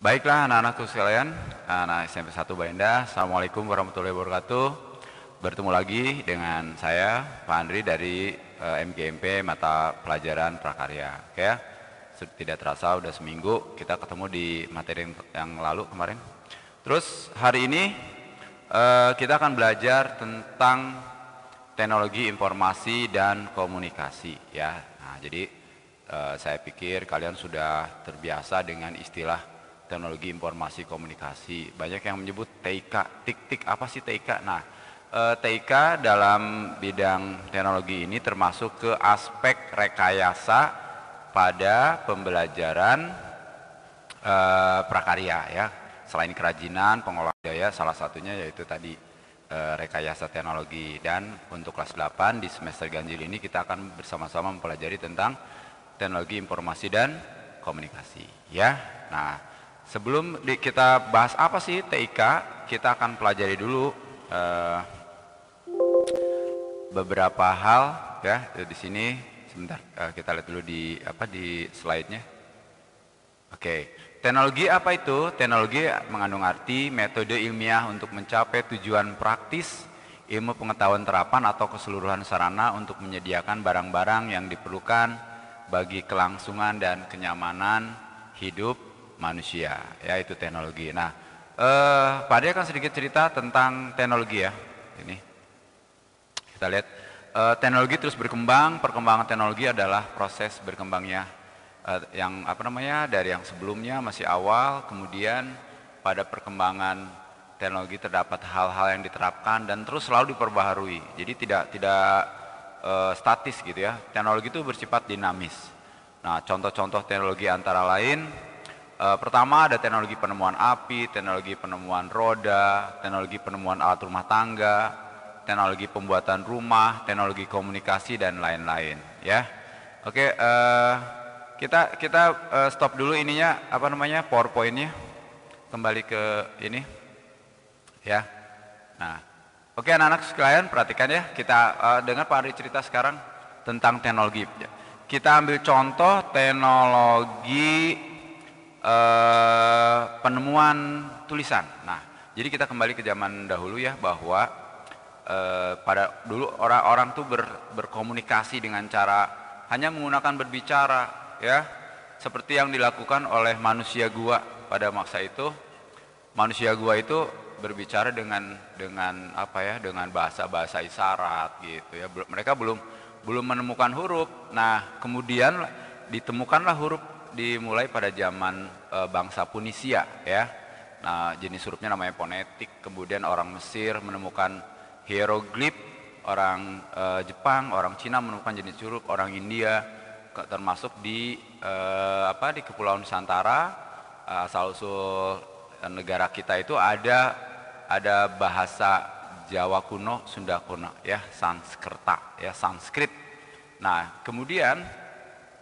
Baiklah anak-anakku sekalian, anak SMP 1 Bainda, Assalamualaikum warahmatullahi wabarakatuh. Bertemu lagi dengan saya, Pak Andri dari eh, MGMP Mata Pelajaran Prakarya. Oke ya, tidak terasa udah seminggu kita ketemu di materi yang, lalu kemarin. Terus hari ini eh, kita akan belajar tentang teknologi informasi dan komunikasi ya. Nah, jadi eh, saya pikir kalian sudah terbiasa dengan istilah teknologi informasi komunikasi. Banyak yang menyebut TIK, tik-tik apa sih TIK? Nah, eh, TIK dalam bidang teknologi ini termasuk ke aspek rekayasa pada pembelajaran eh, prakarya ya. Selain kerajinan, pengolah daya salah satunya yaitu tadi eh, rekayasa teknologi dan untuk kelas 8 di semester ganjil ini kita akan bersama-sama mempelajari tentang teknologi informasi dan komunikasi ya. Nah, Sebelum di, kita bahas apa sih TIK, kita akan pelajari dulu uh, beberapa hal ya di sini. Sebentar, uh, kita lihat dulu di apa di slide-nya. Oke, okay. teknologi apa itu? Teknologi mengandung arti metode ilmiah untuk mencapai tujuan praktis ilmu pengetahuan terapan atau keseluruhan sarana untuk menyediakan barang-barang yang diperlukan bagi kelangsungan dan kenyamanan hidup manusia ya itu teknologi nah eh, Pak Ade akan sedikit cerita tentang teknologi ya ini kita lihat eh, teknologi terus berkembang perkembangan teknologi adalah proses berkembangnya eh, yang apa namanya dari yang sebelumnya masih awal kemudian pada perkembangan teknologi terdapat hal-hal yang diterapkan dan terus selalu diperbaharui jadi tidak tidak eh, statis gitu ya teknologi itu bersifat dinamis nah contoh-contoh teknologi antara lain Eh, pertama ada teknologi penemuan api, teknologi penemuan roda, teknologi penemuan alat rumah tangga, teknologi pembuatan rumah, teknologi komunikasi dan lain-lain. Ya, oke eh, kita kita uh, stop dulu ininya apa namanya powerpointnya kembali ke ini ya. Nah, oke anak-anak sekalian perhatikan ya kita uh, dengar Pak Ari cerita sekarang tentang teknologi. Kita ambil contoh teknologi eh, penemuan tulisan. Nah, jadi kita kembali ke zaman dahulu ya bahwa eh, pada dulu orang-orang tuh ber, berkomunikasi dengan cara hanya menggunakan berbicara ya, seperti yang dilakukan oleh manusia gua pada masa itu. Manusia gua itu berbicara dengan dengan apa ya dengan bahasa-bahasa isyarat gitu ya. Mereka belum belum menemukan huruf. Nah, kemudian ditemukanlah huruf dimulai pada zaman e, bangsa Punisia ya. Nah, jenis hurufnya namanya ponetik. Kemudian orang Mesir menemukan hieroglif, orang e, Jepang, orang Cina menemukan jenis huruf, orang India ke, termasuk di e, apa di Kepulauan Nusantara asal usul negara kita itu ada ada bahasa Jawa kuno, Sunda kuno ya, Sanskerta ya, Sanskrit. Nah, kemudian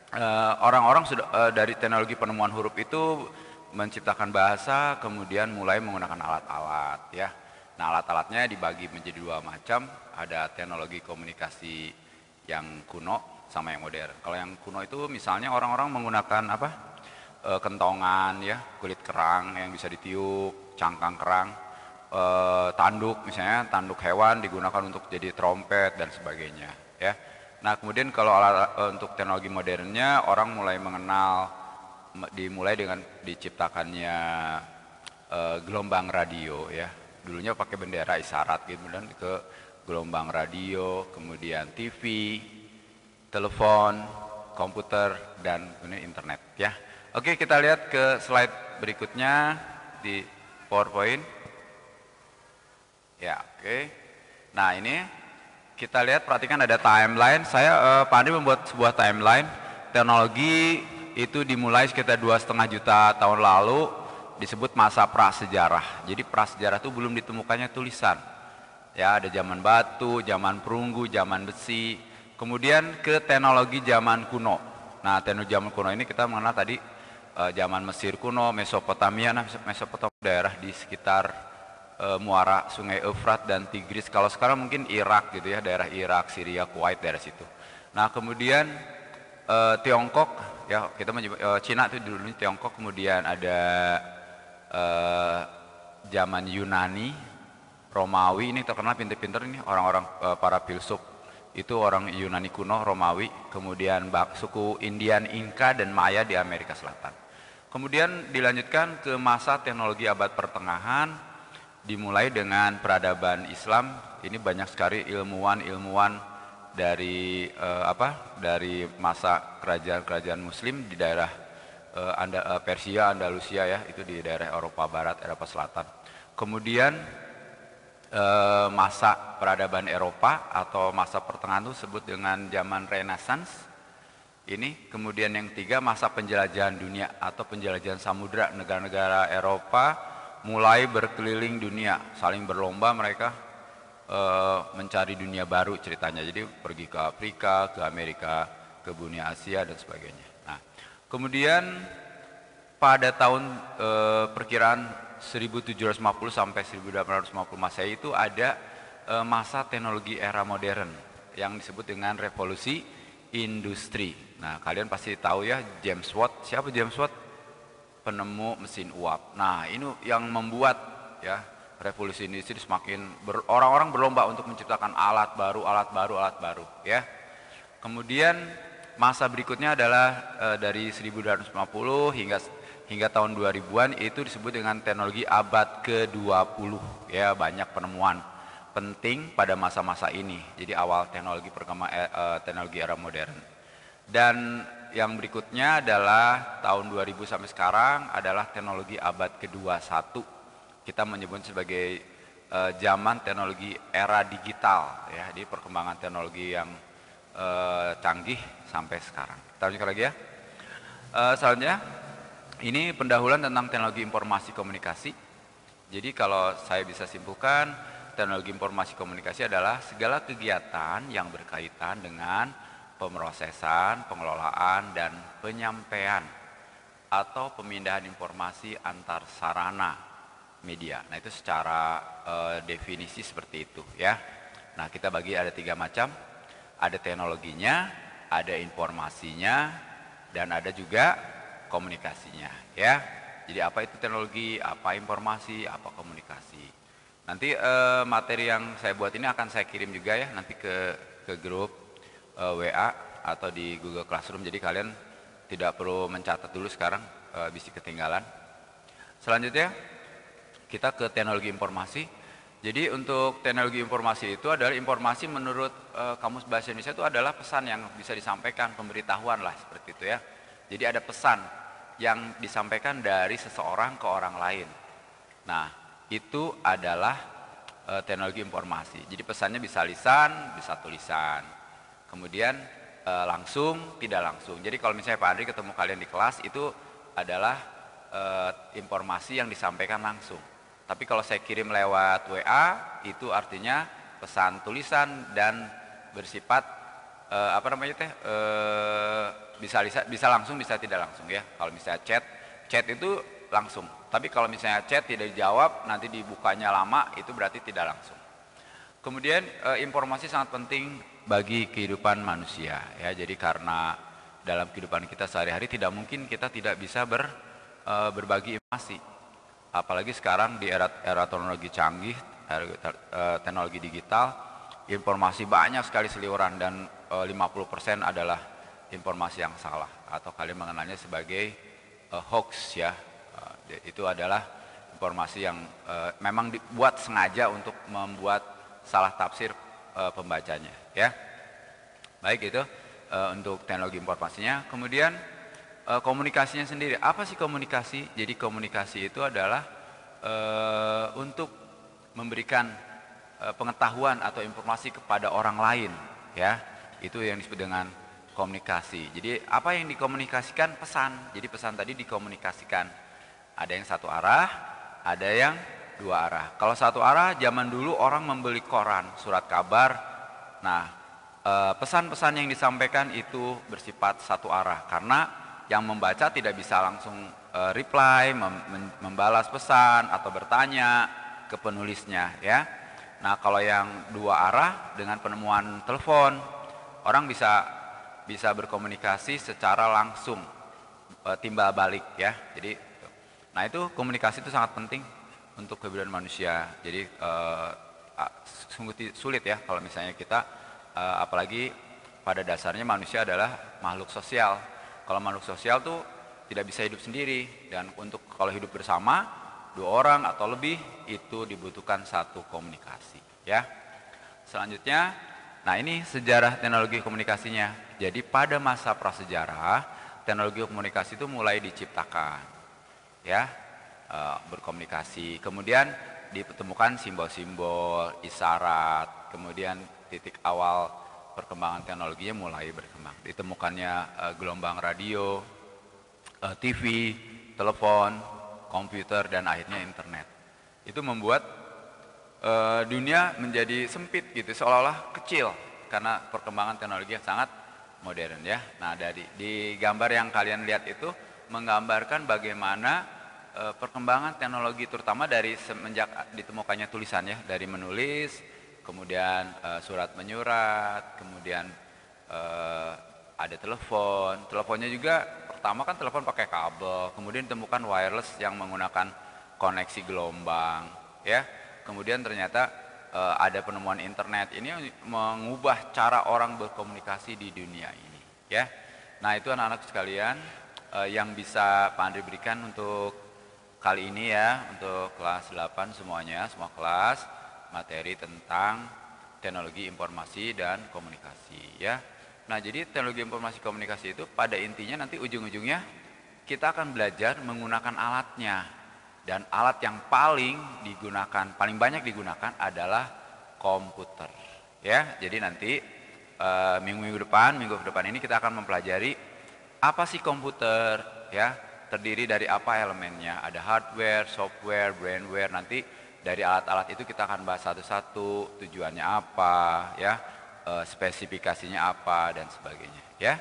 Eh, orang-orang uh, uh, dari teknologi penemuan huruf itu menciptakan bahasa kemudian mulai menggunakan alat-alat ya. Nah, alat-alatnya dibagi menjadi dua macam, ada teknologi komunikasi yang kuno sama yang modern. Kalau yang kuno itu misalnya orang-orang menggunakan apa? E, kentongan ya, kulit kerang yang bisa ditiup, cangkang kerang, e, tanduk misalnya, tanduk hewan digunakan untuk jadi trompet dan sebagainya ya. Nah kemudian kalau eh, untuk teknologi modernnya orang mulai mengenal dimulai dengan diciptakannya e, gelombang radio ya dulunya pakai bendera isyarat gitu kemudian ke gelombang radio kemudian TV telepon komputer dan ini internet ya oke kita lihat ke slide berikutnya di PowerPoint ya oke nah ini kita lihat perhatikan ada timeline. Saya uh, Pak Andri membuat sebuah timeline teknologi itu dimulai sekitar dua setengah juta tahun lalu disebut masa prasejarah. Jadi prasejarah itu belum ditemukannya tulisan. Ya ada zaman batu, zaman perunggu, zaman besi. Kemudian ke teknologi zaman kuno. Nah teknologi zaman kuno ini kita mengenal tadi uh, zaman Mesir kuno, Mesopotamia, nah Mesopotamia daerah di sekitar e, muara Sungai Efrat dan Tigris. Kalau sekarang mungkin Irak gitu ya, daerah Irak, Syria, Kuwait daerah situ. Nah, kemudian e, Tiongkok ya kita e, Cina itu dulunya Tiongkok, kemudian ada e, zaman Yunani, Romawi ini terkenal pintar pintar ini orang-orang e, para filsuf itu orang Yunani kuno, Romawi, kemudian bak, suku Indian, Inka, dan Maya di Amerika Selatan. Kemudian dilanjutkan ke masa teknologi abad pertengahan, dimulai dengan peradaban Islam ini banyak sekali ilmuwan-ilmuwan dari uh, apa dari masa kerajaan-kerajaan Muslim di daerah uh, Anda, eh, Persia Andalusia ya itu di daerah Eropa Barat Eropa Selatan kemudian masa peradaban Eropa atau masa pertengahan itu sebut dengan zaman Renaissance ini kemudian yang tiga masa penjelajahan dunia atau penjelajahan samudra negara-negara Eropa mulai berkeliling dunia, saling berlomba mereka e, mencari dunia baru ceritanya. Jadi pergi ke Afrika, ke Amerika, ke dunia Asia dan sebagainya. Nah, kemudian pada tahun e, perkiraan 1750 sampai 1850 Masehi itu ada e, masa teknologi era modern yang disebut dengan revolusi industri. Nah, kalian pasti tahu ya James Watt. Siapa James Watt? penemu mesin uap. Nah, ini yang membuat ya revolusi industri semakin ber, orang-orang berlomba untuk menciptakan alat baru, alat baru, alat baru, ya. Kemudian masa berikutnya adalah e, dari 1950 hingga hingga tahun 2000-an itu disebut dengan teknologi abad ke-20. Ya, banyak penemuan penting pada masa-masa ini. Jadi awal teknologi perkembangan e, eh, eh, teknologi era modern. Dan yang berikutnya adalah tahun 2000 sampai sekarang adalah teknologi abad ke-21. Kita menyebut sebagai e, zaman teknologi era digital ya, di perkembangan teknologi yang e, canggih sampai sekarang. Kita lanjut lagi ya. E, selanjutnya ini pendahuluan tentang teknologi informasi komunikasi. Jadi kalau saya bisa simpulkan teknologi informasi komunikasi adalah segala kegiatan yang berkaitan dengan pemrosesan, pengelolaan, dan penyampaian atau pemindahan informasi antar sarana media. Nah itu secara e, definisi seperti itu ya. Nah kita bagi ada tiga macam, ada teknologinya, ada informasinya, dan ada juga komunikasinya ya. Jadi apa itu teknologi, apa informasi, apa komunikasi. Nanti e, materi yang saya buat ini akan saya kirim juga ya nanti ke ke grup uh, eh, WA atau di Google Classroom. Jadi kalian tidak perlu mencatat dulu sekarang uh, eh, bisa ketinggalan. Selanjutnya kita ke teknologi informasi. Jadi untuk teknologi informasi itu adalah informasi menurut e, kamus bahasa Indonesia itu adalah pesan yang bisa disampaikan pemberitahuan lah seperti itu ya. Jadi ada pesan yang disampaikan dari seseorang ke orang lain. Nah itu adalah e, teknologi informasi. Jadi pesannya bisa lisan, bisa tulisan kemudian e, langsung tidak langsung jadi kalau misalnya Pak Andri ketemu kalian di kelas itu adalah e, informasi yang disampaikan langsung tapi kalau saya kirim lewat WA itu artinya pesan tulisan dan bersifat e, apa namanya teh e, bisa bisa langsung bisa tidak langsung ya kalau misalnya chat chat itu langsung tapi kalau misalnya chat tidak dijawab nanti dibukanya lama itu berarti tidak langsung kemudian e, informasi sangat penting bagi kehidupan manusia ya jadi karena dalam kehidupan kita sehari-hari tidak mungkin kita tidak bisa ber, e, berbagi informasi apalagi sekarang di era era teknologi canggih era, e, eh, teknologi digital informasi banyak sekali seliuran dan e, eh, 50% adalah informasi yang salah atau kalian mengenalnya sebagai e, hoax ya e, itu adalah informasi yang e, memang dibuat sengaja untuk membuat salah tafsir e, pembacanya ya. Baik itu e, untuk teknologi informasinya. Kemudian e, komunikasinya sendiri. Apa sih komunikasi? Jadi komunikasi itu adalah e, untuk memberikan e, pengetahuan atau informasi kepada orang lain, ya. Itu yang disebut dengan komunikasi. Jadi apa yang dikomunikasikan pesan. Jadi pesan tadi dikomunikasikan. Ada yang satu arah, ada yang dua arah. Kalau satu arah zaman dulu orang membeli koran, surat kabar, Nah, eh, pesan-pesan yang disampaikan itu bersifat satu arah karena yang membaca tidak bisa langsung eh, reply, membalas pesan atau bertanya ke penulisnya ya. Nah, kalau yang dua arah dengan penemuan telepon, orang bisa bisa berkomunikasi secara langsung eh, timbal balik ya. Jadi nah itu komunikasi itu sangat penting untuk kehidupan manusia. Jadi sungguh sulit ya kalau misalnya kita uh, apalagi pada dasarnya manusia adalah makhluk sosial. Kalau makhluk sosial tuh tidak bisa hidup sendiri dan untuk kalau hidup bersama dua orang atau lebih itu dibutuhkan satu komunikasi ya. Selanjutnya, nah ini sejarah teknologi komunikasinya. Jadi pada masa prasejarah teknologi komunikasi itu mulai diciptakan ya e, berkomunikasi. Kemudian ditemukan simbol-simbol, isyarat, kemudian titik awal perkembangan teknologinya mulai berkembang. Ditemukannya uh, gelombang radio, uh, eh, TV, telepon, komputer, dan akhirnya internet. Itu membuat uh, dunia menjadi sempit gitu, seolah-olah kecil karena perkembangan teknologi yang sangat modern ya. Nah dari di gambar yang kalian lihat itu menggambarkan bagaimana Eh, perkembangan teknologi terutama dari semenjak ditemukannya tulisan ya dari menulis kemudian uh, surat menyurat kemudian uh, ada telepon teleponnya juga pertama kan telepon pakai kabel kemudian ditemukan wireless yang menggunakan koneksi gelombang ya kemudian ternyata uh, ada penemuan internet ini mengubah cara orang berkomunikasi di dunia ini ya nah itu anak-anak sekalian uh, yang bisa Pak Andri berikan untuk kali ini ya untuk kelas 8 semuanya, semua kelas materi tentang teknologi informasi dan komunikasi ya. Nah, jadi teknologi informasi komunikasi itu pada intinya nanti ujung-ujungnya kita akan belajar menggunakan alatnya. Dan alat yang paling digunakan, paling banyak digunakan adalah komputer. Ya, jadi nanti eh, minggu-minggu e, depan, minggu depan ini kita akan mempelajari apa sih komputer, ya terdiri dari apa elemennya. Ada hardware, software, brandware. Nanti dari alat-alat itu kita akan bahas satu-satu, tujuannya apa, ya, eh, spesifikasinya apa dan sebagainya, ya.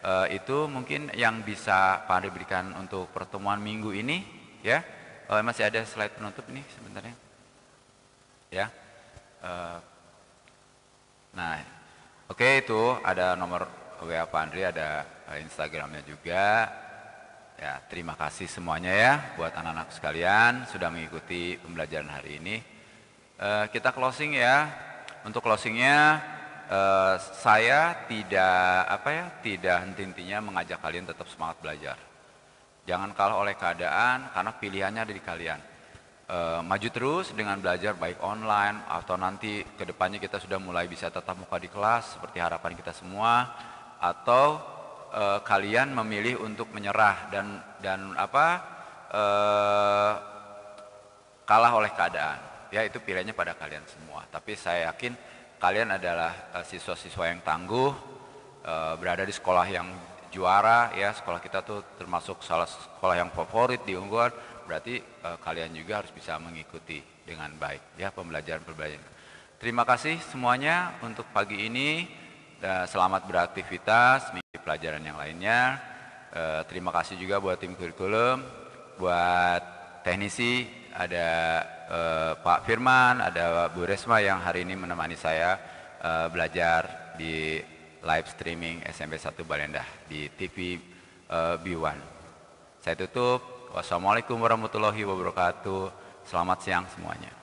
Eh, itu mungkin yang bisa Pak Andri berikan untuk pertemuan minggu ini, ya. Eh, masih ada slide penutup nih sebenarnya, ya. E, nah, oke itu ada nomor WA Pak Andri, ada Instagramnya juga Ya, terima kasih semuanya ya buat anak-anak sekalian sudah mengikuti pembelajaran hari ini. Uh, kita closing ya. Untuk closingnya uh, saya tidak apa ya tidak henti-hentinya mengajak kalian tetap semangat belajar. Jangan kalah oleh keadaan karena pilihannya ada di kalian. Uh, maju terus dengan belajar baik online atau nanti kedepannya kita sudah mulai bisa tetap muka di kelas seperti harapan kita semua atau e, kalian memilih untuk menyerah dan dan apa e, kalah oleh keadaan. Ya itu pilihannya pada kalian semua. Tapi saya yakin kalian adalah eh, siswa-siswa yang tangguh, e, berada di sekolah yang juara ya sekolah kita tuh termasuk salah sekolah yang favorit di Unggul berarti e, kalian juga harus bisa mengikuti dengan baik ya pembelajaran-pembelajaran. Terima kasih semuanya untuk pagi ini. Selamat beraktivitas pelajaran yang lainnya. E, terima kasih juga buat tim kurikulum, buat teknisi, ada e, Pak Firman, ada Bu Resma yang hari ini menemani saya e, belajar di live streaming SMP 1 Balendah di TV e, B1. Saya tutup. Wassalamualaikum warahmatullahi wabarakatuh. Selamat siang semuanya.